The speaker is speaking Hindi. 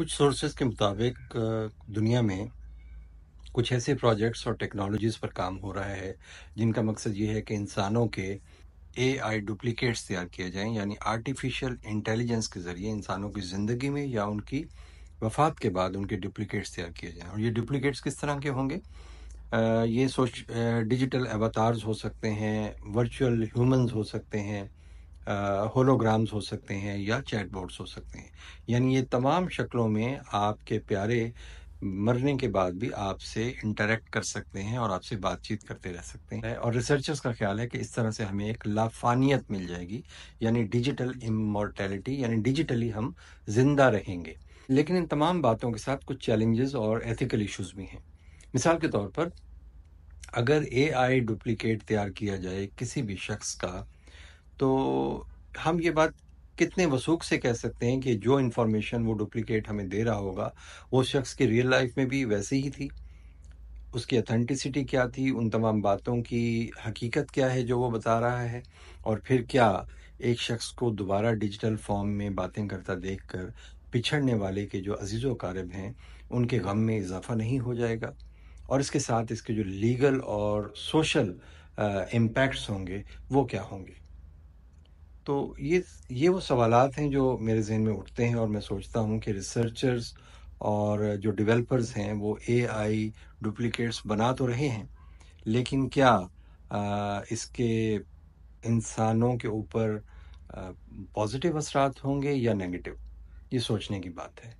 कुछ सोर्सेज के मुताबिक दुनिया में कुछ ऐसे प्रोजेक्ट्स और टेक्नोलॉजीज़ पर काम हो रहा है जिनका मकसद ये है कि इंसानों के ए आई डुप्लीकेट्स तैयार किए जाएं यानी आर्टिफिशियल इंटेलिजेंस के ज़रिए इंसानों की ज़िंदगी में या उनकी वफात के बाद उनके डुप्लिकेट्स तैयार किए जाएं और ये डुप्लिकेट्स किस तरह के होंगे आ, ये सोच डिजिटल एवतार्स हो सकते हैं वर्चुअल ह्यूमंस हो सकते हैं होलोग्राम्स हो सकते हैं या बोर्ड्स हो सकते हैं यानी ये तमाम शक्लों में आपके प्यारे मरने के बाद भी आपसे इंटरेक्ट कर सकते हैं और आपसे बातचीत करते रह सकते हैं और रिसर्चर्स का ख्याल है कि इस तरह से हमें एक लाफानियत मिल जाएगी यानी डिजिटल इमोर्टेलिटी यानी डिजिटली हम जिंदा रहेंगे लेकिन इन तमाम बातों के साथ कुछ चैलेंजेस और एथिकल इश्यूज भी हैं मिसाल के तौर पर अगर ए आई डुप्लिकेट तैयार किया जाए किसी भी शख्स का तो हम ये बात कितने वसूख से कह सकते हैं कि जो इन्फॉर्मेशन वो डुप्लीकेट हमें दे रहा होगा वो शख्स की रियल लाइफ में भी वैसी ही थी उसकी अथेंटिसिटी क्या थी उन तमाम बातों की हकीकत क्या है जो वो बता रहा है और फिर क्या एक शख्स को दोबारा डिजिटल फॉर्म में बातें करता देख कर पिछड़ने वाले के जो अजीज़ वारब हैं उनके गम में इजाफा नहीं हो जाएगा और इसके साथ इसके जो लीगल और सोशल इम्पैक्ट्स होंगे वो क्या होंगे तो ये ये वो सवाल हैं जो मेरे जहन में उठते हैं और मैं सोचता हूँ कि रिसर्चर्स और जो डेवलपर्स हैं वो ए आई डुप्लीकेट्स बना तो रहे हैं लेकिन क्या आ, इसके इंसानों के ऊपर पॉजिटिव असरात होंगे या नेगेटिव ये सोचने की बात है